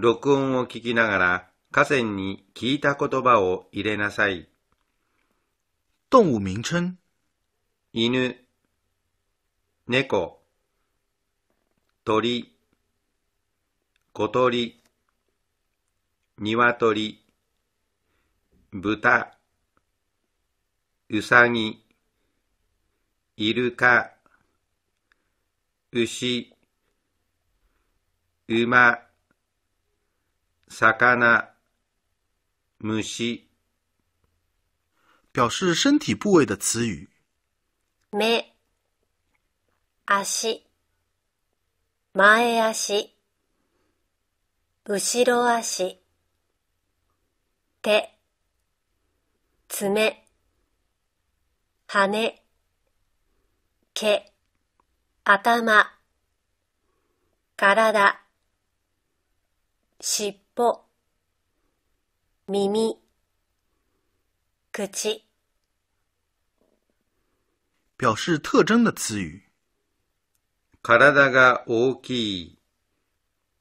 録音を聞きながら河川に聞いた言葉を入れなさい。動物名称犬、猫、鳥、小鳥、鶏、豚、うさぎ、イルカ、牛、馬、魚、虫。表示身体部位的词语。目、足、前足、後ろ足、手、爪、羽、毛、頭、体、尻尾。ぽ、耳、口。表示特征的词语。体が大きい、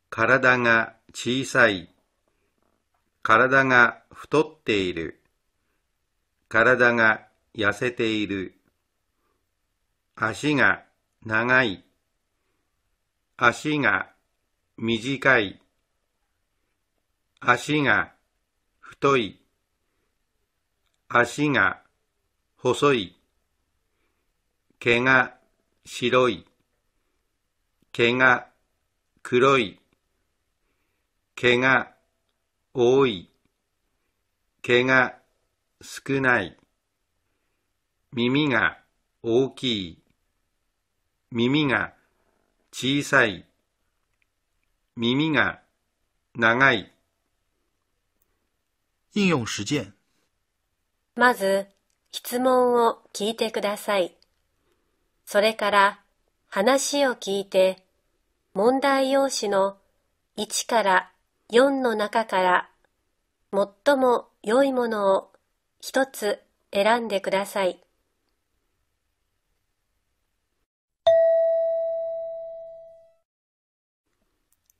体が小さい、体が太っている、体が痩せている、足が長い、足が短い。足が太い足が細い毛が白い毛が黒い毛が多い毛が少ない耳が大きい耳が小さい耳が長い应用实践。まず、質問を聞いてください。それから、話を聞いて、問題用紙の1から4の中から最も良いものを一つ選んでください。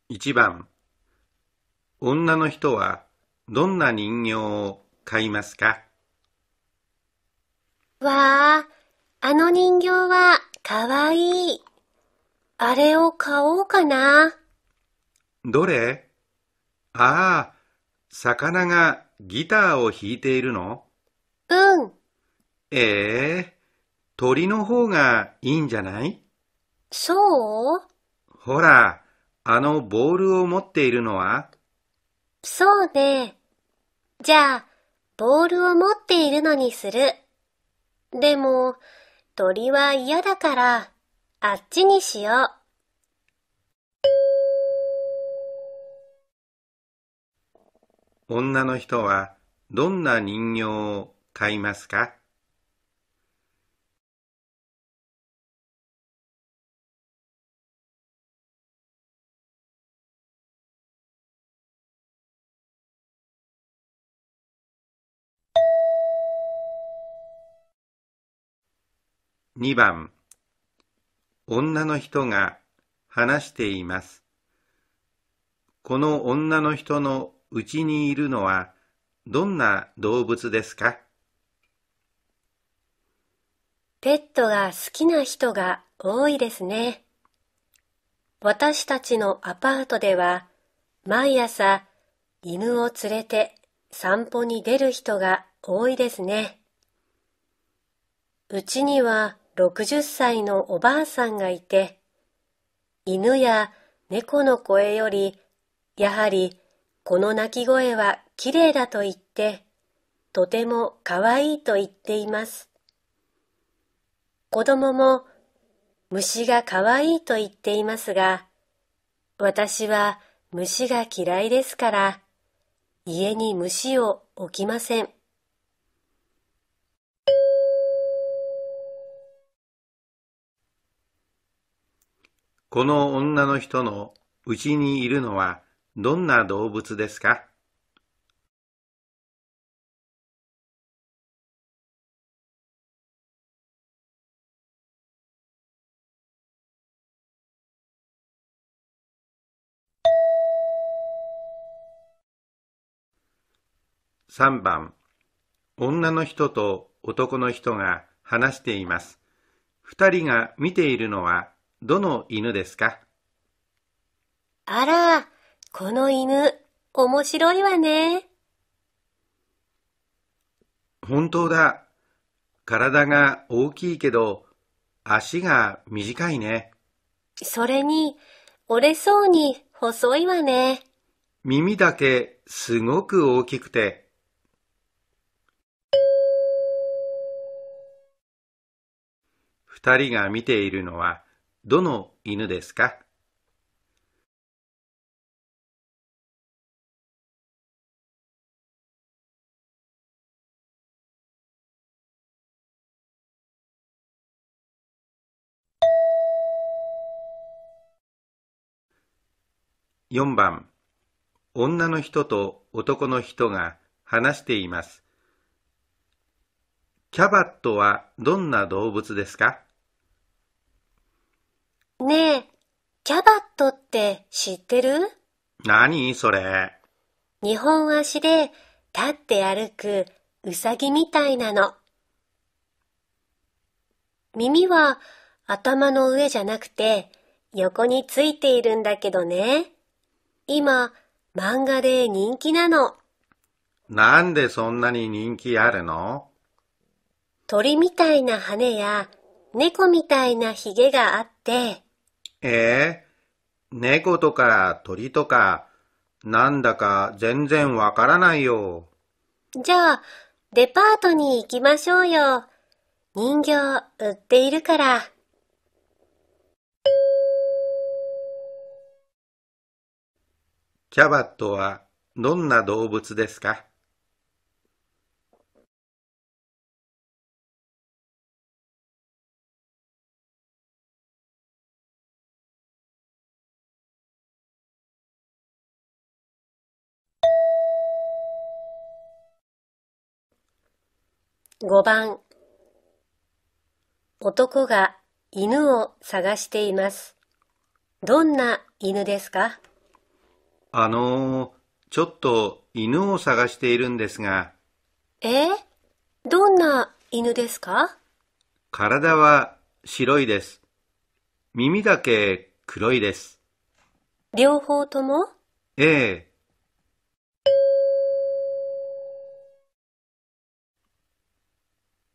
1番女の人はどんな人形を買いますかわあ、あの人形はかわいい。あれを買おうかな。どれああ、魚がギターを弾いているのうん。ええ鳥の方がいいんじゃないそうほら、あのボールを持っているのはそうね。じゃあ、ボールを持っているのにする。でも、鳥は嫌だから、あっちにしよう。女の人はどんな人形を買いますか2番女の人が話しています。この女の人のうちにいるのはどんな動物ですかペットが好きな人が多いですね。私たちのアパートでは毎朝犬を連れて散歩に出る人が多いですね。うちには60歳のおばあさんがいて、犬や猫の声より、やはりこの鳴き声は綺麗だと言って、とても可愛いと言っています。子供も虫が可愛いと言っていますが、私は虫が嫌いですから、家に虫を置きません。この女の人のうちにいるのはどんな動物ですか3番女の人と男の人が話しています。2人が見ているのはどの犬ですかあら、この犬、面白いわね。本当だ。体が大きいけど、足が短いね。それに、折れそうに細いわね。耳だけすごく大きくて。二人が見ているのは、どの犬ですか4番女の人と男の人が話しています。キャバットはどんな動物ですかねえ、キャバットって知ってる何それ。日本足で立って歩くうさぎみたいなの。耳は頭の上じゃなくて横についているんだけどね。今、漫画で人気なの。なんでそんなに人気あるの鳥みたいな羽や猫みたいな髭があって、えー、猫とか鳥とか、なんだか全然わからないよ。じゃあ、デパートに行きましょうよ。人形売っているから。キャバットはどんな動物ですか5番男が犬を探しています。どんな犬ですかあのー、ちょっと犬を探しているんですが。えどんな犬ですか体は白いです。耳だけ黒いです。両方ともええ。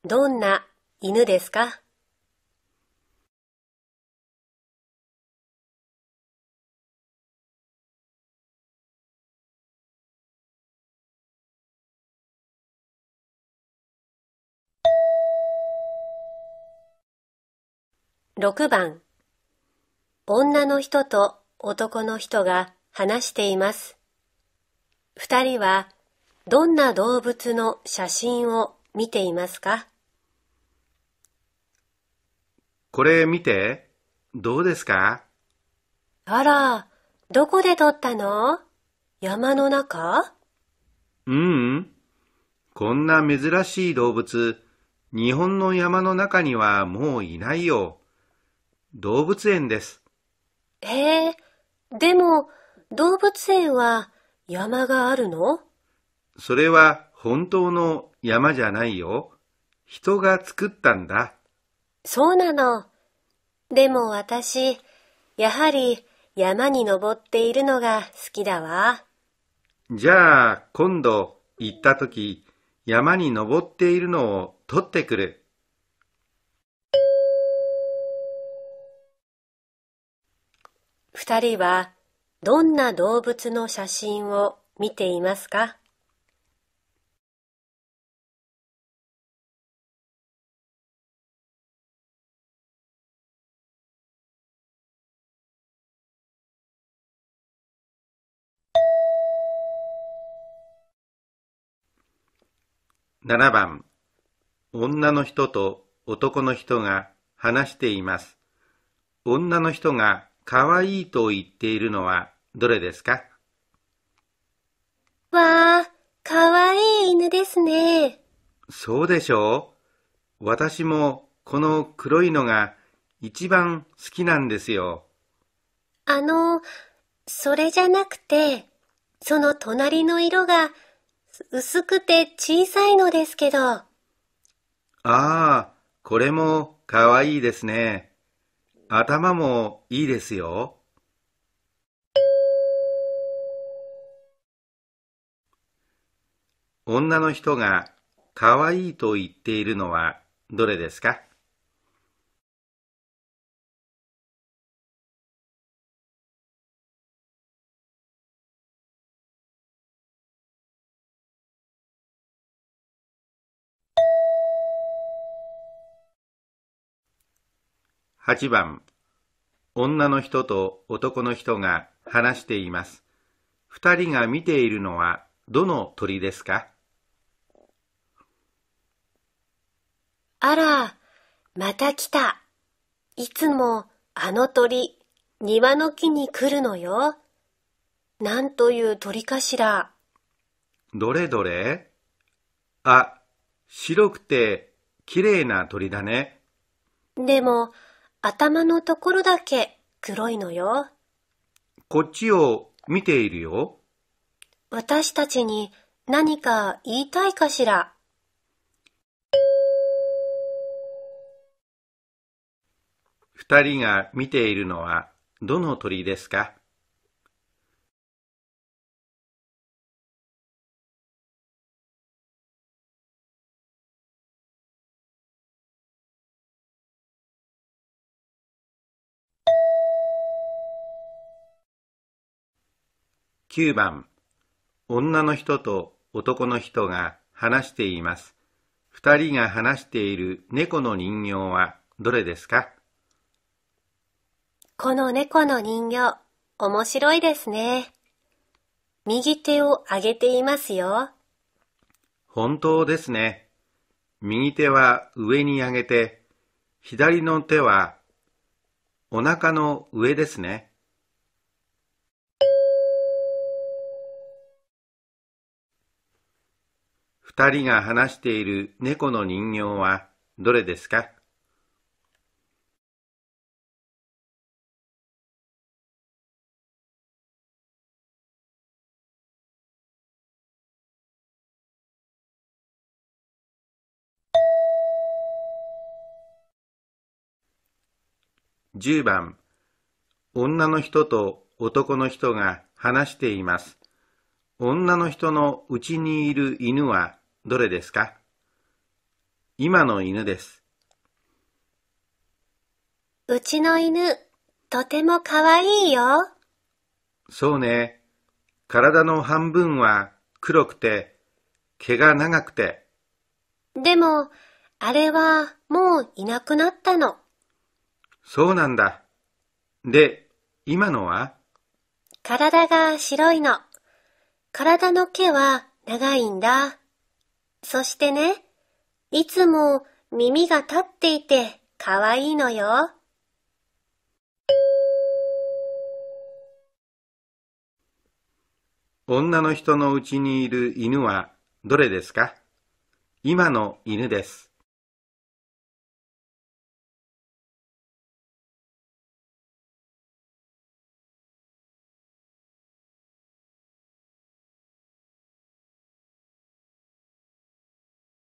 どんな犬ですか6番女の人と男の人が話しています。二人はどんな動物の写真を見ていますかこれ見て、どうですかあら、どこで撮ったの山の中うん、こんな珍しい動物、日本の山の中にはもういないよ。動物園です。ええでも動物園は山があるのそれは本当の山じゃないよ。人が作ったんだ。そうなの。でも私、やはり山に登っているのが好きだわ。じゃあ、今度行った時、山に登っているのを撮ってくる。二人はどんな動物の写真を見ていますか7番、女の人と男の人が話しています。女の人が可愛いと言っているのはどれですかわあ、可愛い犬ですね。そうでしょう。私もこの黒いのが一番好きなんですよ。あの、それじゃなくて、その隣の色が薄くて小さいのですけど。ああ、これもかわいいですね。頭もいいですよ。女の人がかわいいと言っているのはどれですか8番女の人と男の人が話しています。2人が見ているのはどの鳥ですかあら、また来た。いつもあの鳥、庭の木に来るのよ。なんという鳥かしら。どれどれあ、白くてきれいな鳥だね。でも、頭のところだけ黒いのよ。こっちを見ているよ。私たちに何か言いたいかしら。二人が見ているのはどの鳥ですか9番女の人と男の人が話しています。二人が話している猫の人形はどれですかこの猫の人形、面白いですね。右手を上げていますよ。本当ですね。右手は上に上げて、左の手はお腹の上ですね。二人が話している猫の人形はどれですか10番女の人と男の人が話しています。女の人のうちにいる犬はどれですか今の犬です。うちの犬、とてもかわいいよ。そうね。体の半分は黒くて、毛が長くて。でも、あれはもういなくなったの。そうなんだ。で、今のは体が白いの。体の毛は長いんだ。そしてね、いつも耳が立っていてかわいいのよ。女の人のうちにいる犬はどれですか今の犬です。